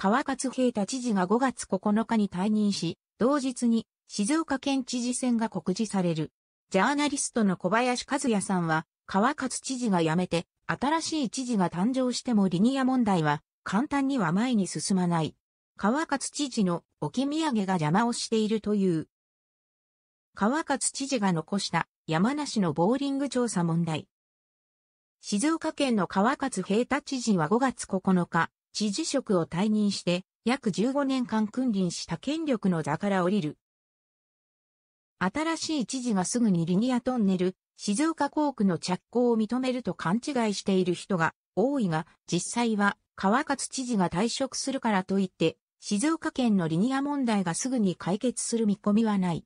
川勝平太知事が5月9日に退任し、同日に静岡県知事選が告示される。ジャーナリストの小林和也さんは、川勝知事が辞めて、新しい知事が誕生してもリニア問題は、簡単には前に進まない。川勝知事の置き土産が邪魔をしているという。川勝知事が残した山梨のボーリング調査問題。静岡県の川勝平太知事は5月9日、知事職を退任して、約15年間君臨した権力の座から降りる。新しい知事がすぐにリニアトンネル、静岡工区の着工を認めると勘違いしている人が多いが、実際は川勝知事が退職するからといって、静岡県のリニア問題がすぐに解決する見込みはない。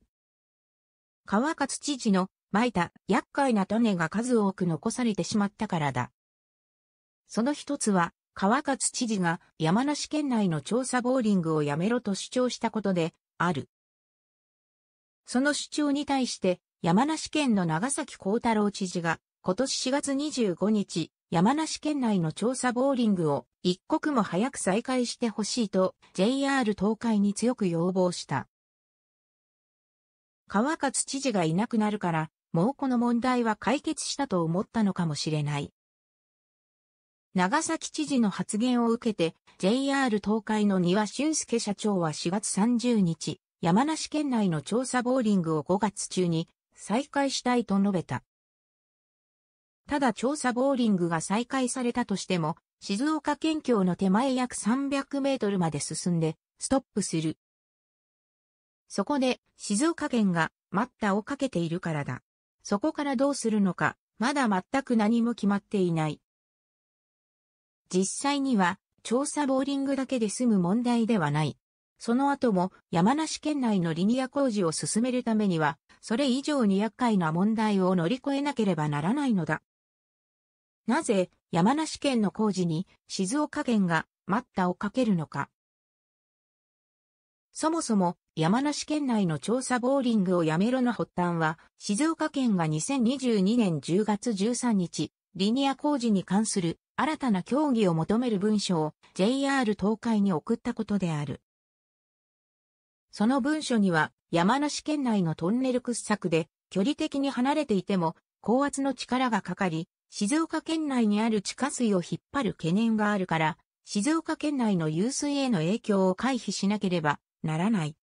川勝知事の撒いた厄介な種が数多く残されてしまったからだ。その一つは、川勝知事が山梨県内の調査ボーリングをやめろと主張したことである。その主張に対して山梨県の長崎幸太郎知事が今年4月25日、山梨県内の調査ボーリングを一刻も早く再開してほしいと JR 東海に強く要望した。川勝知事がいなくなるから、もうこの問題は解決したと思ったのかもしれない。長崎知事の発言を受けて、JR 東海の庭俊介社長は4月30日、山梨県内の調査ボーリングを5月中に再開したいと述べた。ただ調査ボーリングが再開されたとしても、静岡県境の手前約300メートルまで進んで、ストップする。そこで、静岡県が待ったをかけているからだ。そこからどうするのか、まだ全く何も決まっていない。実際には調査ボーリングだけで済む問題ではない。その後も山梨県内のリニア工事を進めるためには、それ以上に厄介な問題を乗り越えなければならないのだ。なぜ山梨県の工事に静岡県が待ったをかけるのか。そもそも山梨県内の調査ボーリングをやめろの発端は、静岡県が2022年10月13日、リニア工事に関する新たな協議を求める文書を JR 東海に送ったことである。その文書には山梨県内のトンネル掘削で距離的に離れていても高圧の力がかかり、静岡県内にある地下水を引っ張る懸念があるから、静岡県内の湧水への影響を回避しなければならない。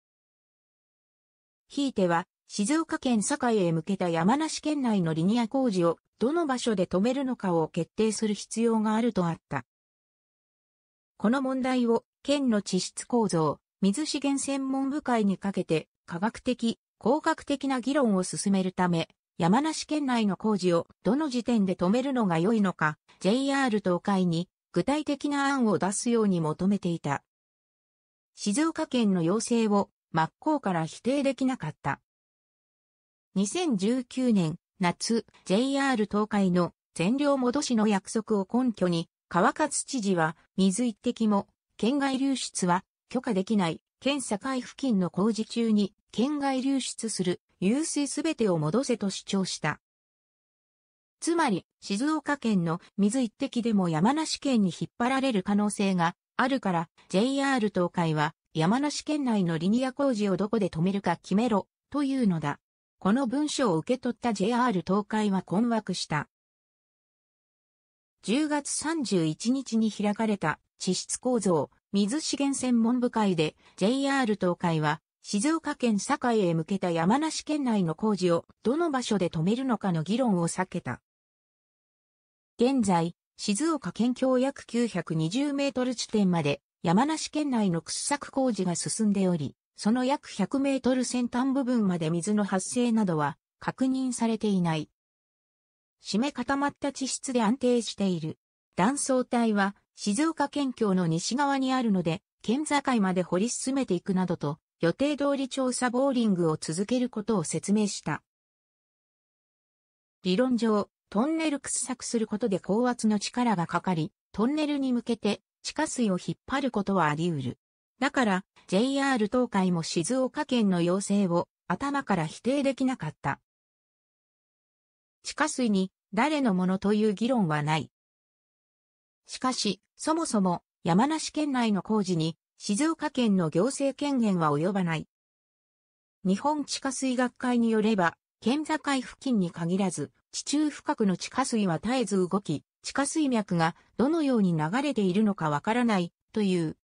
ひいては、静岡県境へ向けた山梨県内のリニア工事をどの場所で止めるのかを決定する必要があるとあった。この問題を、県の地質構造、水資源専門部会にかけて、科学的、工学的な議論を進めるため、山梨県内の工事をどの時点で止めるのが良いのか、JR 東海に具体的な案を出すように求めていた。静岡県の要請を真っ向から否定できなかった。2019年夏、JR 東海の全量戻しの約束を根拠に、川勝知事は、水一滴も、県外流出は許可できない、県境付近の工事中に、県外流出する、湧水すべてを戻せと主張した。つまり、静岡県の水一滴でも山梨県に引っ張られる可能性があるから、JR 東海は、山梨県内のリニア工事をどこで止めるか決めろ、というのだ。この文書を受け取った JR 東海は困惑した。10月31日に開かれた地質構造水資源専門部会で JR 東海は静岡県堺へ向けた山梨県内の工事をどの場所で止めるのかの議論を避けた。現在、静岡県境約920メートル地点まで山梨県内の掘削工事が進んでおり、その約100メートル先端部分まで水の発生などは確認されていない。締め固まった地質で安定している。断層帯は静岡県境の西側にあるので、県境まで掘り進めていくなどと、予定通り調査ボーリングを続けることを説明した。理論上、トンネル掘削することで高圧の力がかかり、トンネルに向けて地下水を引っ張ることはあり得る。だから、JR 東海も静岡県の要請を頭から否定できなかった。地下水に誰のものという議論はない。しかし、そもそも山梨県内の工事に静岡県の行政権限は及ばない。日本地下水学会によれば、県境付近に限らず、地中深くの地下水は絶えず動き、地下水脈がどのように流れているのかわからないという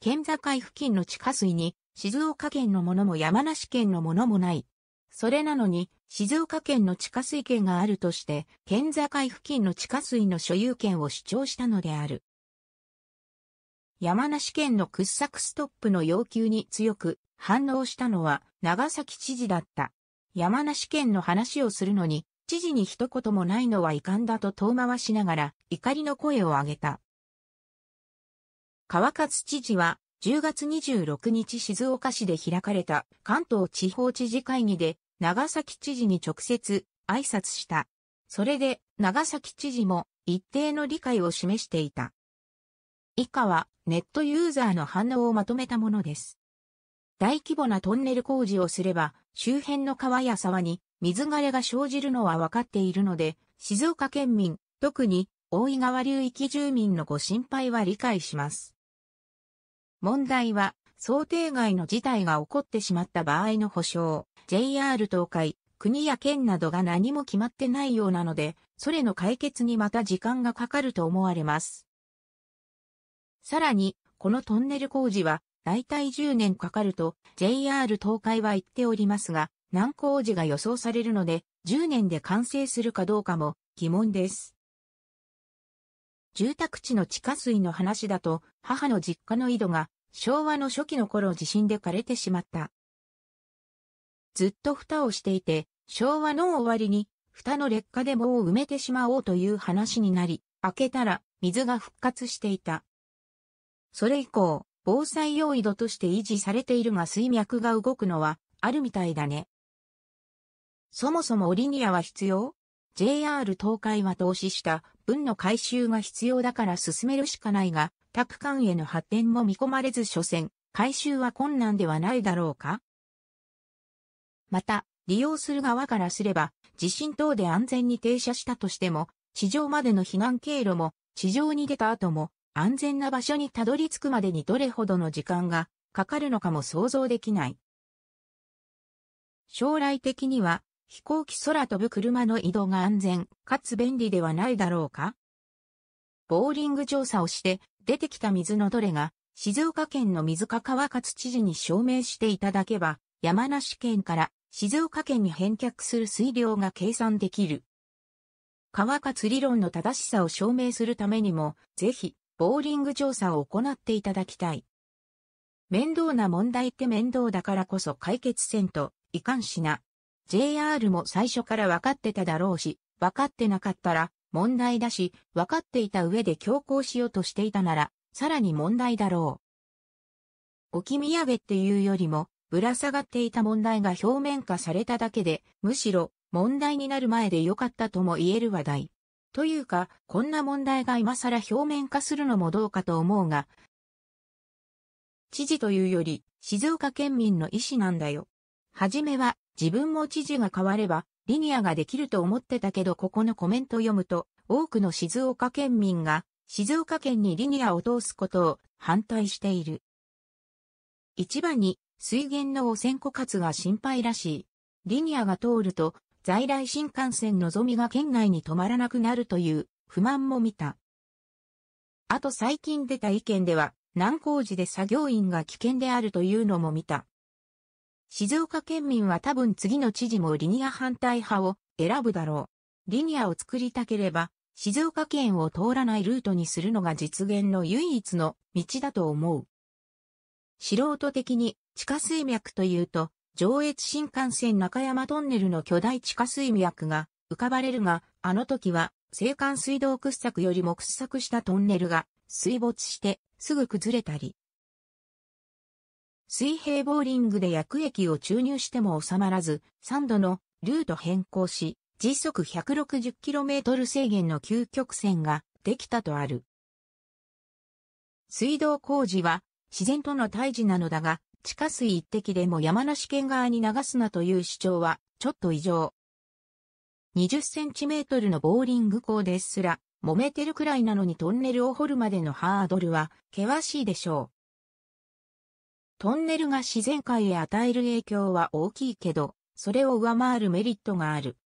県境付近の地下水に、静岡県のものも山梨県のものもない。それなのに、静岡県の地下水権があるとして、県境付近の地下水の所有権を主張したのである。山梨県の掘削ストップの要求に強く反応したのは長崎知事だった。山梨県の話をするのに、知事に一言もないのは遺憾だと遠回しながら怒りの声を上げた。川勝知事は、10月26日静岡市で開かれた関東地方知事会議で、長崎知事に直接挨拶した。それで、長崎知事も一定の理解を示していた。以下は、ネットユーザーの反応をまとめたものです。大規模なトンネル工事をすれば、周辺の川や沢に水枯れが生じるのは分かっているので、静岡県民、特に大井川流域住民のご心配は理解します。問題は、想定外の事態が起こってしまった場合の保証、JR 東海、国や県などが何も決まってないようなので、それの解決にまた時間がかかると思われます。さらに、このトンネル工事は、大体10年かかると JR 東海は言っておりますが、難工事が予想されるので、10年で完成するかどうかも疑問です。住宅地の地下水の話だと、母の実家の井戸が昭和の初期の頃地震で枯れてしまった。ずっと蓋をしていて、昭和の終わりに、蓋の劣化で棒を埋めてしまおうという話になり、開けたら水が復活していた。それ以降、防災用井戸として維持されているが水脈が動くのはあるみたいだね。そもそもオリニアは必要 ?JR 東海は投資した分の回収が必要だから進めるしかないが、他区間への発展も見込まれず所詮、回収は困難ではないだろうかまた、利用する側からすれば、地震等で安全に停車したとしても、地上までの避難経路も、地上に出た後も、安全な場所にたどり着くまでにどれほどの時間がかかるのかも想像できない。将来的には、飛行機空飛ぶ車の移動が安全、かつ便利ではないだろうかボーリング調査をして出てきた水のどれが静岡県の水か川勝知事に証明していただけば山梨県から静岡県に返却する水量が計算できる。川勝理論の正しさを証明するためにもぜひボーリング調査を行っていただきたい。面倒な問題って面倒だからこそ解決せんといかんしな。JR も最初から分かってただろうし、分かってなかったら問題だし、分かっていた上で強行しようとしていたなら、さらに問題だろう。置き土産っていうよりも、ぶら下がっていた問題が表面化されただけで、むしろ問題になる前で良かったとも言える話題。というか、こんな問題が今更表面化するのもどうかと思うが、知事というより、静岡県民の意思なんだよ。はじめは、自分も知事が変われば、リニアができると思ってたけどここのコメント読むと、多くの静岡県民が、静岡県にリニアを通すことを反対している。一番に、水源の汚染枯渇が心配らしい。リニアが通ると、在来新幹線のぞみが県内に止まらなくなるという不満も見た。あと最近出た意見では、難工事で作業員が危険であるというのも見た。静岡県民は多分次の知事もリニア反対派を選ぶだろう。リニアを作りたければ、静岡県を通らないルートにするのが実現の唯一の道だと思う。素人的に地下水脈というと、上越新幹線中山トンネルの巨大地下水脈が浮かばれるが、あの時は青函水道掘削よりも掘削したトンネルが水没してすぐ崩れたり、水平ボーリングで薬液を注入しても収まらず、3度のルート変更し、時速 160km 制限の究極線ができたとある。水道工事は自然との対峙なのだが、地下水一滴でも山梨県側に流すなという主張はちょっと異常。20センチメートルのボーリング校ですら、揉めてるくらいなのにトンネルを掘るまでのハードルは険しいでしょう。トンネルが自然界へ与える影響は大きいけど、それを上回るメリットがある。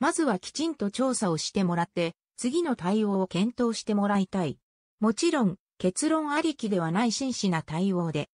まずはきちんと調査をしてもらって、次の対応を検討してもらいたい。もちろん、結論ありきではない真摯な対応で、